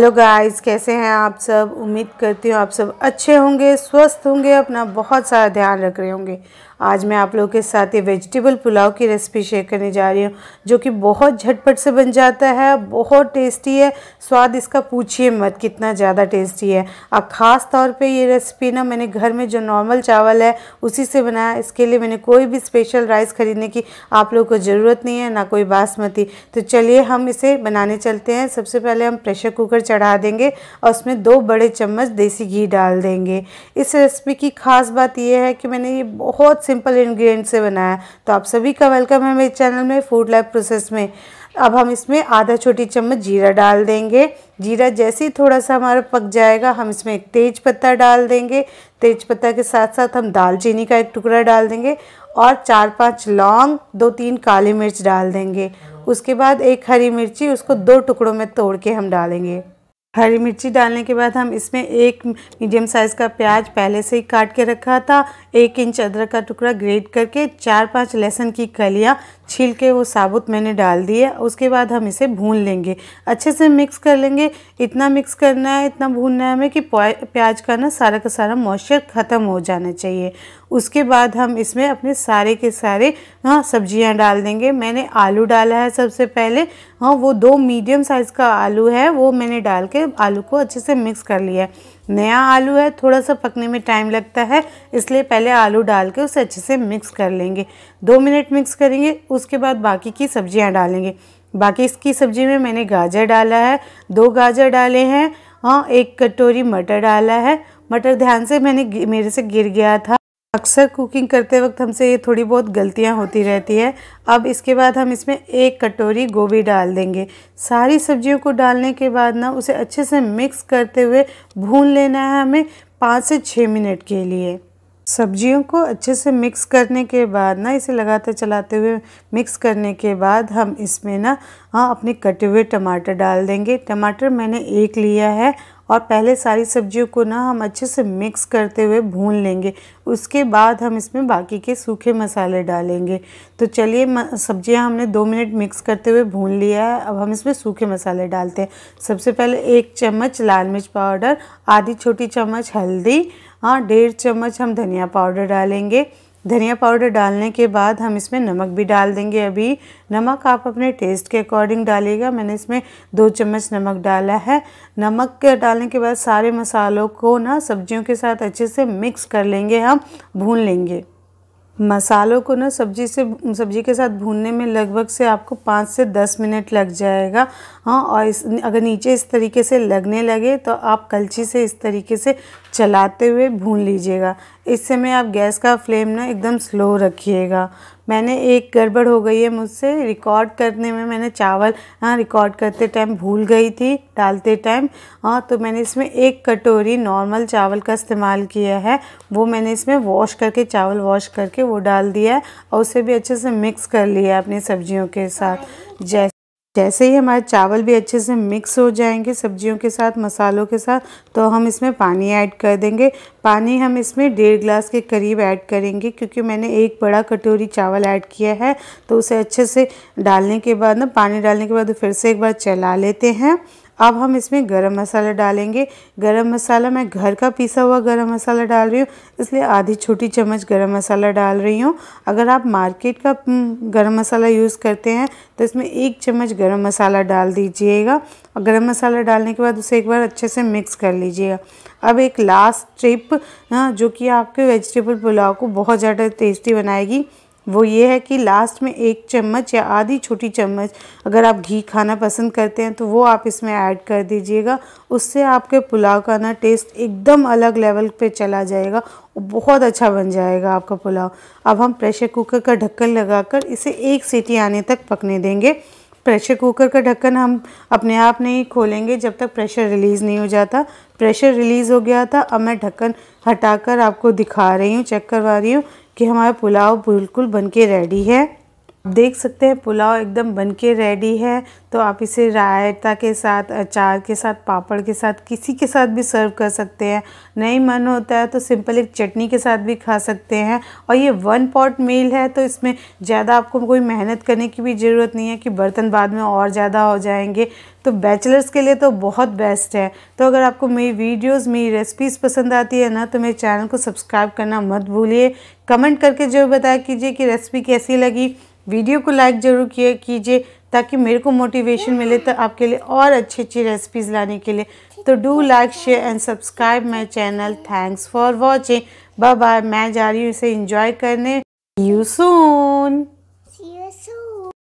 hello guys कैसे हैं आप सब उम्मीद करती हूँ आप सब अच्छे होंगे स्वस्थ होंगे अपना बहुत सारा ध्यान रख रहे होंगे आज मैं आप लोगों के साथ ये वेजिटेबल पुलाव की रेसिपी शेयर करने जा रही हूँ जो कि बहुत झटपट से बन जाता है बहुत टेस्टी है स्वाद इसका पूछिए मत कितना ज़्यादा टेस्टी है अब ख़ास तौर पे ये रेसिपी ना मैंने घर में जो नॉर्मल चावल है उसी से बनाया इसके लिए मैंने कोई भी स्पेशल राइस ख़रीदने की आप लोग को ज़रूरत नहीं है ना कोई बासमती तो चलिए हम इसे बनाने चलते हैं सबसे पहले हम प्रेशर कुकर चढ़ा देंगे और उसमें दो बड़े चम्मच देसी घी डाल देंगे इस रेसिपी की खास बात यह है कि मैंने ये बहुत सिंपल इन्ग्रीडियंट से बनाया तो आप सभी का वेलकम है मेरे चैनल में फूड लाइफ प्रोसेस में अब हम इसमें आधा छोटी चम्मच जीरा डाल देंगे जीरा जैसे ही थोड़ा सा हमारा पक जाएगा हम इसमें एक तेज पत्ता डाल देंगे तेज पत्ता के साथ साथ हम दालचीनी का एक टुकड़ा डाल देंगे और चार पांच लौंग दो तीन काली मिर्च डाल देंगे उसके बाद एक हरी मिर्ची उसको दो टुकड़ों में तोड़ के हम डालेंगे हरी मिर्ची डालने के बाद हम इसमें एक मीडियम साइज़ का प्याज पहले से ही काट के रखा था एक इंच अदरक का टुकड़ा ग्रेट करके चार पांच लहसुन की कलियाँ छील के वो साबुत मैंने डाल दिए उसके बाद हम इसे भून लेंगे अच्छे से मिक्स कर लेंगे इतना मिक्स करना है इतना भूनना है हमें कि प्याज का ना सारा का सारा मॉइस्चर ख़त्म हो जाना चाहिए उसके बाद हम इसमें अपने सारे के सारे हाँ सब्जियाँ डाल देंगे मैंने आलू डाला है सबसे पहले हाँ वो दो मीडियम साइज़ का आलू है वो मैंने डाल के आलू को अच्छे से मिक्स कर लिया है नया आलू है थोड़ा सा पकने में टाइम लगता है इसलिए पहले आलू डाल के उसे अच्छे से मिक्स कर लेंगे दो मिनट मिक्स करेंगे उसके बाद बाकी की सब्ज़ियाँ डालेंगे बाकी इसकी सब्ज़ी में मैंने गाजर डाला है दो गाजर डाले हैं हाँ एक कटोरी मटर डाला है मटर ध्यान से मैंने मेरे से गिर गया था अक्सर कुकिंग करते वक्त हमसे ये थोड़ी बहुत गलतियाँ होती रहती है अब इसके बाद हम इसमें एक कटोरी गोभी डाल देंगे सारी सब्जियों को डालने के बाद ना उसे अच्छे से मिक्स करते हुए भून लेना है हमें पाँच से छः मिनट के लिए सब्जियों को अच्छे से मिक्स करने के बाद ना इसे लगाते चलाते हुए मिक्स करने के बाद हम इसमें ना हाँ अपने कटे हुए टमाटर डाल देंगे टमाटर मैंने एक लिया है और पहले सारी सब्जियों को ना हम अच्छे से मिक्स करते हुए भून लेंगे उसके बाद हम इसमें बाकी के सूखे मसाले डालेंगे तो चलिए सब्जियां हमने दो मिनट मिक्स करते हुए भून लिया है अब हम इसमें सूखे मसाले डालते हैं सबसे पहले एक चम्मच लाल मिर्च पाउडर आधी छोटी चम्मच हल्दी हाँ डेढ़ चम्मच हम धनिया पाउडर डालेंगे धनिया पाउडर डालने के बाद हम इसमें नमक भी डाल देंगे अभी नमक आप अपने टेस्ट के अकॉर्डिंग डालिएगा मैंने इसमें दो चम्मच नमक डाला है नमक डालने के बाद सारे मसालों को ना सब्जियों के साथ अच्छे से मिक्स कर लेंगे हम भून लेंगे मसालों को ना सब्जी से सब्जी के साथ भूनने में लगभग से आपको पाँच से दस मिनट लग जाएगा हाँ और इस अगर नीचे इस तरीके से लगने लगे तो आप कलछी से इस तरीके से चलाते हुए भून लीजिएगा इस समय आप गैस का फ्लेम ना एकदम स्लो रखिएगा मैंने एक गड़बड़ हो गई है मुझसे रिकॉर्ड करने में मैंने चावल हाँ रिकॉर्ड करते टाइम भूल गई थी डालते टाइम हाँ तो मैंने इसमें एक कटोरी नॉर्मल चावल का इस्तेमाल किया है वो मैंने इसमें वॉश करके चावल वॉश करके वो डाल दिया है और उसे भी अच्छे से मिक्स कर लिया अपनी सब्जियों के साथ जैसे जैसे ही हमारे चावल भी अच्छे से मिक्स हो जाएंगे सब्जियों के साथ मसालों के साथ तो हम इसमें पानी ऐड कर देंगे पानी हम इसमें डेढ़ ग्लास के करीब ऐड करेंगे क्योंकि मैंने एक बड़ा कटोरी चावल ऐड किया है तो उसे अच्छे से डालने के बाद ना पानी डालने के बाद फिर से एक बार चला लेते हैं अब हम इसमें गरम मसाला डालेंगे गरम मसाला मैं घर का पीसा हुआ गरम मसाला डाल रही हूँ इसलिए आधी छोटी चम्मच गरम मसाला डाल रही हूँ अगर आप मार्केट का हम्म, गरम मसाला यूज़ करते हैं तो इसमें एक चम्मच गरम मसाला डाल दीजिएगा और गरम मसाला डालने के बाद उसे एक बार अच्छे से मिक्स कर लीजिएगा अब एक लास्ट ट्रिप हाँ, जो कि आपके वेजिटेबल पुलाव को बहुत ज़्यादा टेस्टी बनाएगी वो ये है कि लास्ट में एक चम्मच या आधी छोटी चम्मच अगर आप घी खाना पसंद करते हैं तो वो आप इसमें ऐड कर दीजिएगा उससे आपके पुलाव का ना टेस्ट एकदम अलग लेवल पे चला जाएगा बहुत अच्छा बन जाएगा आपका पुलाव अब हम प्रेशर कुकर का ढक्कन लगाकर इसे एक सीटी आने तक पकने देंगे प्रेशर कुकर का ढक्कन हम अपने आप नहीं खोलेंगे जब तक प्रेशर रिलीज़ नहीं हो जाता प्रेशर रिलीज़ हो गया था अब मैं ढक्कन हटाकर आपको दिखा रही हूँ चेक करवा रही हूँ कि हमारा पुलाव बिल्कुल बनके रेडी है देख सकते हैं पुलाव एकदम बनके रेडी है तो आप इसे रायता के साथ अचार के साथ पापड़ के साथ किसी के साथ भी सर्व कर सकते हैं नहीं मन होता है तो सिंपल एक चटनी के साथ भी खा सकते हैं और ये वन पॉट मील है तो इसमें ज़्यादा आपको कोई मेहनत करने की भी ज़रूरत नहीं है कि बर्तन बाद में और ज़्यादा हो जाएंगे तो बैचलर्स के लिए तो बहुत बेस्ट है तो अगर आपको मेरी वीडियोज़ मेरी रेसिपीज़ पसंद आती है ना तो मेरे चैनल को सब्सक्राइब करना मत भूलिए कमेंट करके जरूर बताया कीजिए कि रेसिपी कैसी लगी वीडियो को लाइक ज़रूर किया कीजिए ताकि मेरे को मोटिवेशन मिले तो आपके लिए और अच्छी अच्छी रेसिपीज़ लाने के लिए तो do like share and subscribe my channel thanks for watching bye bye मैं जा रही हूँ इसे इंजॉय करने यू सून